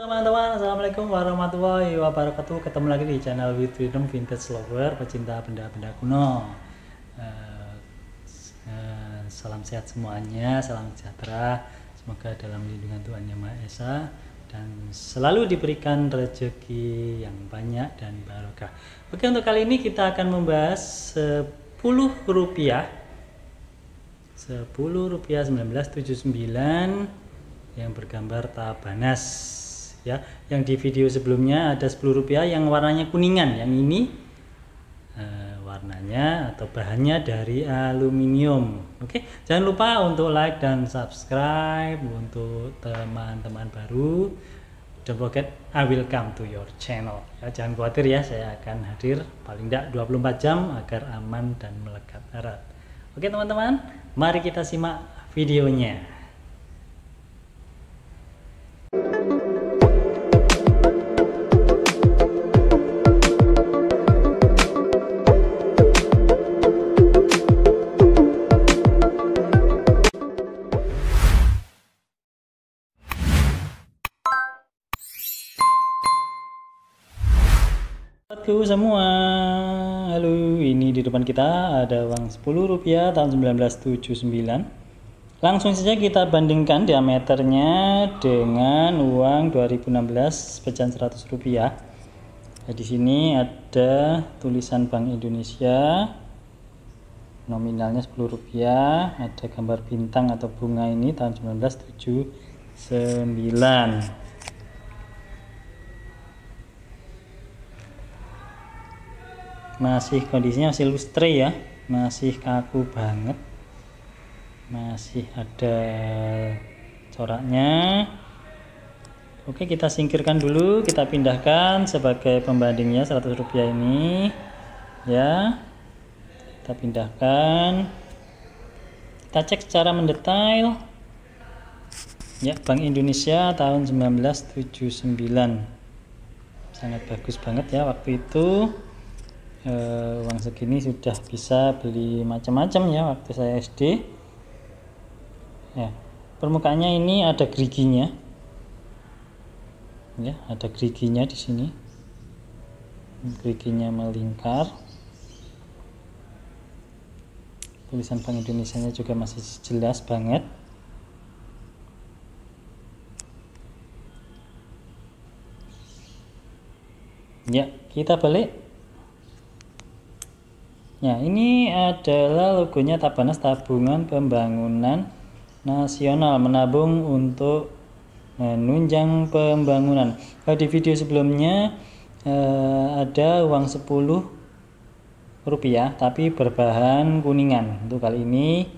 teman-teman assalamualaikum warahmatullahi wabarakatuh ketemu lagi di channel with freedom vintage lover pecinta benda-benda kuno eh, eh, salam sehat semuanya salam sejahtera semoga dalam lindungan Tuhan yang Maha Esa dan selalu diberikan rezeki yang banyak dan barokah oke untuk kali ini kita akan membahas 10 rupiah 10 rupiah 1979 yang bergambar tabanas ya yang di video sebelumnya ada 10 rupiah yang warnanya kuningan yang ini uh, warnanya atau bahannya dari aluminium oke okay? jangan lupa untuk like dan subscribe untuk teman-teman baru don't forget I will come to your channel ya, jangan khawatir ya saya akan hadir paling tidak 24 jam agar aman dan melekat erat oke okay, teman-teman mari kita simak videonya halo semua Halo, ini di depan kita ada uang rp rupiah tahun 1979 Langsung saja kita bandingkan diameternya dengan uang 2016 pecahan 100 rupiah nah, Di sini ada tulisan Bank Indonesia Nominalnya rp rupiah ada gambar bintang atau bunga ini tahun 1979 masih kondisinya masih lustre ya masih kaku banget masih ada coraknya oke kita singkirkan dulu kita pindahkan sebagai pembandingnya 100 rupiah ini ya kita pindahkan kita cek secara mendetail ya Bank Indonesia tahun 1979 sangat bagus banget ya waktu itu uh, uang segini sudah bisa beli macam-macam ya waktu saya SD ya permukaannya ini ada geriginya ya ada geriginya di sini geriginya melingkar tulisan bank Indonesia nya juga masih jelas banget ya kita balik Ya, ini adalah logonya Tabanas Tabungan Pembangunan Nasional menabung untuk e, menunjang pembangunan. Kalau di video sebelumnya eh, ada uang 10 rupiah tapi berbahan kuningan. Untuk kali ini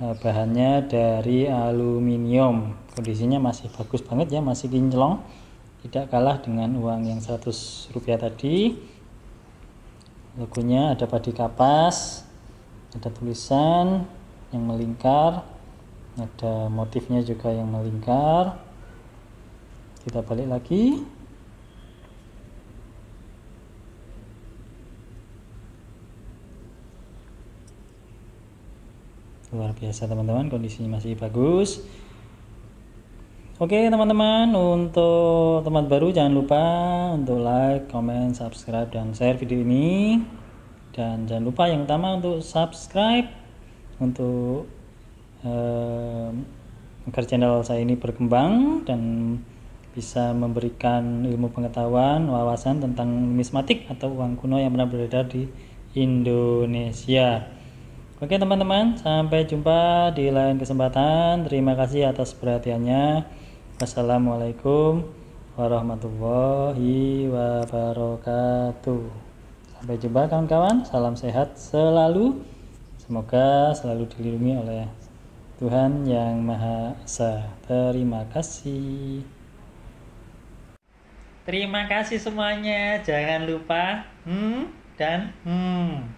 eh, bahannya dari aluminium. Kondisinya masih bagus banget ya, masih kinclong. Tidak kalah dengan uang yang 100 rupiah tadi logonya ada padi kapas ada tulisan yang melingkar ada motifnya juga yang melingkar kita balik lagi luar biasa teman-teman kondisinya masih bagus Oke teman-teman, untuk teman baru jangan lupa untuk like, comment, subscribe, dan share video ini. Dan jangan lupa yang utama untuk subscribe untuk eh, agar channel saya ini berkembang dan bisa memberikan ilmu pengetahuan, wawasan tentang numismatik atau uang kuno yang pernah beredar di Indonesia. Oke teman-teman, sampai jumpa di lain kesempatan. Terima kasih atas perhatiannya. Assalamualaikum warahmatullahi wabarakatuh. Sampai jumpa kawan-kawan. Salam sehat selalu. Semoga selalu dilindungi oleh Tuhan Yang Maha Esa. Terima kasih. Terima kasih semuanya. Jangan lupa hmm dan hmm.